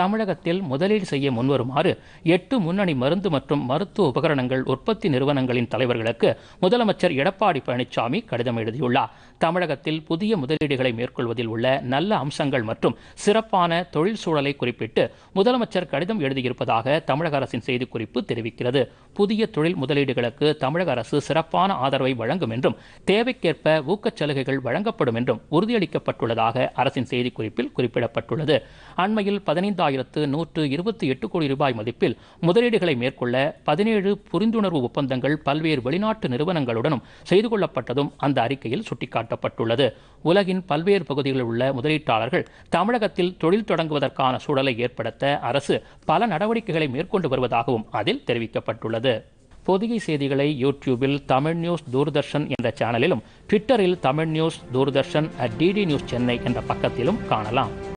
தமிழகத்தில் முதலீடு செய்ய முன்வருமாறு எட்டு முன்னணி மருந்து மற்றும் மருத்துவ உபகரணங்கள் உற்பத்தி நிறுவனங்களின் தலைவர்களுக்கு முதலமைச்சர் எடப்பாடி பழனிசாமி கடிதம் எழுதியுள்ளார் தமிழகத்தில் புதிய முதலீடுகளை மேற்கொள்வதில் உள்ள நல்ல அம்சங்கள் மற்றும் சிறப்பான தொழில் சூழலை குறிப்பிட்டு முதலமைச்சர் கடிதம் எழுதியிருப்பதாக தமிழக அரசின் செய்திக்குறிப்பு தெரிவிக்கிறது புதிய தொழில் முதலீடுகளுக்கு தமிழக அரசு சிறப்பான ஆதரவை வழங்கும் என்றும் தேவைக்கேற்ப ஊக்கச் சலுகைகள் வழங்கப்படும் என்றும் உறுதியளிக்கப்பட்டுள்ளதாக அரசின் செய்திக்குறிப்பில் குறிப்பிடப்பட்டுள்ளது அண்மையில் பதினைந்து மூன்றாயிரத்து நூற்று இருபத்தி எட்டு கோடி ரூபாய் மதிப்பில் முதலீடுகளை மேற்கொள்ள பதினேழு புரிந்துணர்வு ஒப்பந்தங்கள் பல்வேறு வெளிநாட்டு நிறுவனங்களுடனும் செய்து கொள்ளப்பட்டதும் அந்த அறிக்கையில் சுட்டிக்காட்டப்பட்டுள்ளது உலகின் பல்வேறு பகுதிகளில் உள்ள முதலீட்டாளர்கள் தமிழகத்தில் தொழில் தொடங்குவதற்கான சூழலை ஏற்படுத்த அரசு பல நடவடிக்கைகளை மேற்கொண்டு வருவதாகவும் அதில் தெரிவிக்கப்பட்டுள்ளது பொதிகை செய்திகளை யூடியூபில் தமிழ் நியூஸ் தூர்தர்ஷன் என்ற சேனலிலும் ட்விட்டரில் Tamil news Doordarshan DD news Chennai என்ற பக்கத்திலும் காணலாம்